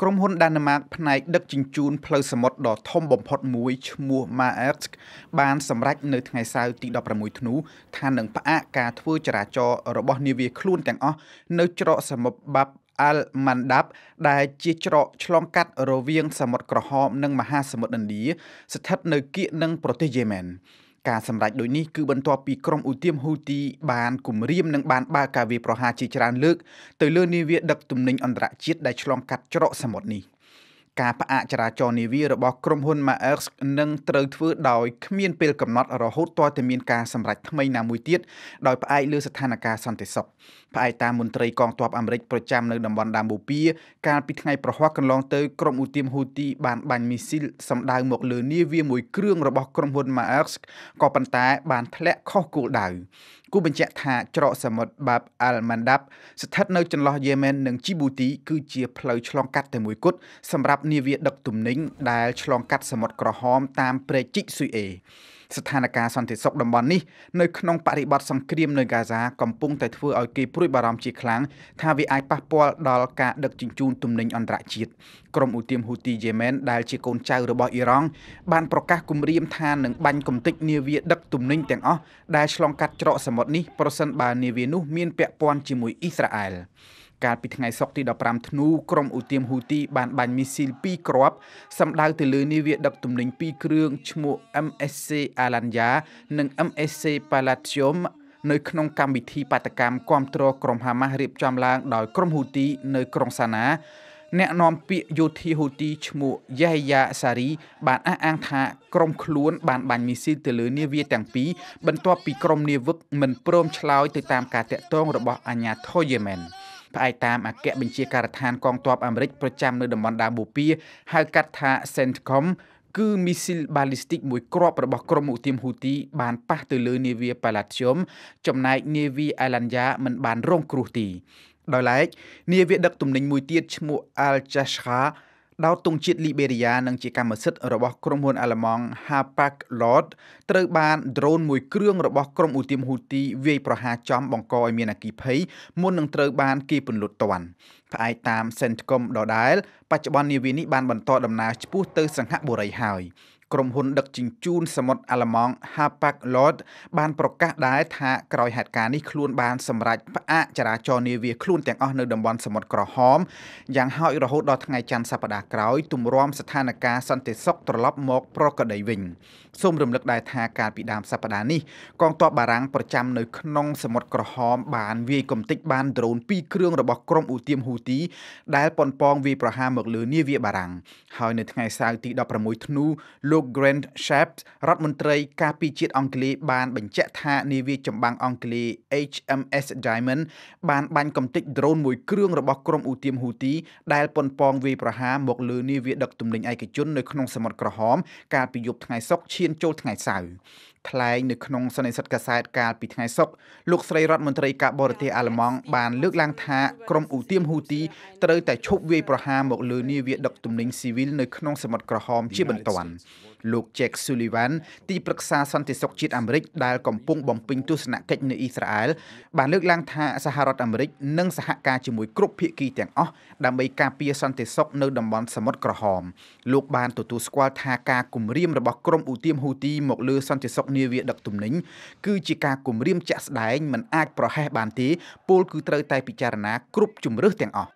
ក្រុមហ៊ុនដាណឺម៉ាកផ្នែកដឹកជញ្ជូនផ្លូវសមុទ្រដ៏ធំបំផុតមួយឈ្មោះ Maersk បានសម្រេចនៅ ថ្ងៃសៅរ៍ទី16ធ្នូថានឹងផ្អាកការធ្វើចរាចរណ៍របស់នាវាខ្លួនទាំងអស់នៅច្រកសមុទ្របាប់អល់ម៉ាន់ដាប់ដែលជាច្រកឆ្លងកាត់រវាង សមុទ្រក្រហមនិងមហាសមុទ្រឥណ្ឌាស្ថិតនៅគៀកនឹងប្រទេសយេម៉ែន។ការសម្រេចដូចនេះគឺបន្ទាប់ពីក្រុមឧទាមហ៊ូទីបានគំរាមនិងបានបើកការវាយប្រហារជាច្រើនលើកទៅលើនាវាដឹកទំនិញអន្តរជាតិដែលឆ្លងកាត់ច្រកសមុទ្រនេះ។ការផ្អាកចរាចរណ៍នាវារបស់ក្រុមហ៊ុន Maersk នឹងត្រូវធ្វើដោយគ្មានពេលកំណត់រហូតទាល់តែមានការសម្រេចថ្មីណាមួយទៀតដោយផ្អែកលើស្ថានភាពសន្តិសុខផ្អែកតាមមន្ត្រីកងទ័ពអាមេរិកប្រចាំនៅតំបន់ដាបូព៌ាកាលពីថ្ងៃប្រហ័សកន្លងទៅក្រុមឧទាមហ៊ូទីបានបាញ់មីស៊ីលសម្ដៅមកលើនាវាមួយគ្រឿងរបស់ក្រុមហ៊ុន Maersk ក៏ប៉ុន្តែបានធ្លាក់ខុសគោលដៅគូបញ្ជាក់ថាច្រកសមុទ្របាបអាល់ម៉ាន់ដាប់ស្ថិតនៅចន្លោះយេម៉ែននិងជីប៊ូទីគឺជាផ្លូវឆ្លងកាត់តែមួយគត់សម្រាប់នាវាដឹកទំនិញដែលឆ្លងកាត់សមុទ្រក្រហមតាមព្រែកជីកស៊ុយអេស្ថានភាពសន្តិសុខតំបន់នេះនៅក្នុងបរិបទសង្គ្រាម នៅហ្គាហ្សាកំពុងតែធ្វើឲ្យគេព្រួយបារម្ភជាខ្លាំងថាវាអាចប៉ះពាល់ដល់ការដឹកជញ្ជូនទំនិញអន្តរជាតិក្រុមឧទាមហ៊ូទីយេម៉ែនដែលជាកូនចៅរបស់អ៊ីរ៉ង់បានប្រកាសគម្រាមថានឹងបាញ់កំទេចនាវាដឹកទំនិញទាំងអស់ដែលឆ្លងកាត់ច្រកសមុទ្រនេះប្រសិនបើនាវានោះ មានពាក់ព័ន្ធជាមួយអ៊ីស្រាអែលកាលពីថ្ងៃសុក្រទី15ធ្នូក្រុមឧទាមហ៊ូទី បាន បាញ់មីស៊ីល2គ្រាប់សម្ដៅទៅលើនាវា ដឹកទំនិញ2គ្រឿងឈ្មោះ MSC Alanya និង MSC Palladium នៅក្នុងកម្មវិធីបាតកម្មគ្រប់គ្រងក្រុមហាម៉ាស់រៀបចំឡើងដោយ ក្រុមហ៊ូទី នៅក្រុងសាណា អ្នកនាំពាក្យយោធាហ៊ូទីឈ្មោះយ៉ាយ៉ាសារីបានអះអាងថាក្រុមខ្លួន បាន បាញ់មីស៊ីលទៅលើនាវាទាំងពីរបន្ទាប់ពីក្រុមនាវិកមិនព្រមឆ្លើយទៅតាមការតាក់ទងរបស់អាញាធរយេម៉ែន។ផ្អែកតាមអគ្គបញ្ជាការដ្ឋានកងទ័ពអាមេរិកប្រចាំនៅតំបន់ដាមូពីហៅកាត់ថា CENTCOM គឺមីស៊ីលបាល់ីស្ទិក មួយគ្រាប់របស់ក្រុមឧទាមហ៊ូទី បានប៉ះទៅលើនាវាប៉ាឡាឈុំចំណែកនាវាអៃឡាន់យ៉ាមិនបានរងគ្រោះទីដោយឡែកនាវាដឹក ទំនិញមួយទៀតឈ្មោះ Al Jashra ដោតទង់ជាតិលីបេរីយ៉ានិងជាកម្មសិទ្ធិរបស់ក្រុមហ៊ុនអាល្លឺម៉ង់ Hapag Lloyd ត្រូវបានដ្រូនមួយគ្រឿងរបស់ក្រុមឧទាមហ៊ូទី វាយប្រហារចំបង្កឲ្យមានអគិភ័យមុននឹងត្រូវបានគេពន្លត់ទាន់ផ្អែកតាម Centcom ដដែលបច្ចុប្បន្ននាវានេះបានបន្តដំណើរឆ្ពោះទៅសង្ហបុរីហើយក្រុមហ៊ុនដឹកជញ្ជូនសមុទ្រអាល្លឺម៉ង់ Hapag Lloyd បានប្រកាសដែរថាក្រោយហេតុការណ៍នេះខ្លួនបានសម្រេចផ្អាកចរាចរណ៍នាវាខ្លួនទាំងអស់នៅតំបន់សមុទ្រក្រហមយ៉ាងហោចរហូតដល់ថ្ងៃច័ន្ទសប្តាហ៍ក្រោយទម្រាំស្ថានភាពសន្តិសុខត្រឡប់មកប្រក្រតីវិញសូមរំលឹកដែរថាកាលពីដើមសប្តាហ៍នេះកងទ័ពបារាំងប្រចាំនៅក្នុងសមុទ្រក្រហមបានវាយកំទេចបានដ្រូន2គ្រឿងរបស់ក្រុមឧទាមហ៊ូទី ដែលប៉ុនប៉ងវាយប្រហារមកលើនាវាបារាំងហើយនៅថ្ងៃសៅរ៍ទី16ធ្នូលោកលោក Grant Shapps រដ្ឋមន្ត្រីការពារជាតិអង់គ្លេសបានបញ្ជាក់ថានាវាចម្បាំងអង់គ្លេស HMS Diamond បានបាញ់កំទេចដ្រូនមួយគ្រឿងរបស់ក្រុមឧទាមហ៊ូទីដែលប៉ុនប៉ងវាយប្រហារមកលើនាវាដឹកទំនិញឯកជននៅក្នុងសមុទ្រក្រហមកាលពីយប់ថ្ងៃសុក្រឈានចូលថ្ងៃសៅរ៍ថ្លែងនៅក្នុងសន្និសីទកាសែតកាលពីថ្ងៃសុក្រលោកស្រីរដ្ឋមន្ត្រីការបរទេសអាល្លឺម៉ង់បានលើកឡើងថាក្រុមឧទាមហ៊ូទីត្រូវតែឈប់វាយប្រហារមកលើនាវាដឹកទំនិញស៊ីវិលនៅក្នុងសមុទ្រក្រហមជាបន្ទាន់លោក Jack Sullivan ទីប្រឹក្សាសន្តិសុខជាតិអាមេរិកដែលកំពុងបំពេញទស្សនកិច្ចនៅអ៊ីស្រាអែលបានលើកឡើង ថាសហរដ្ឋអាមេរិក និងសហការជាមួយគ្រប់ភាគីទាំងអស់ដើម្បីការពារសន្តិសុខនៅតំបន់សមុទ្រក្រហមលោកបានទទួលស្គាល់ថាការគំរាមរបស់ក្រុមឧទាមហ៊ូទីមកលើសន្តិសុខនាវាដឹកទំនិញគឺជាការគំរាមជាក់ស្ដែងមិនអាចប្រហែសបានទេពលគឺត្រូវតែពិចារណាគ្រប់ជំរើសទាំងអស់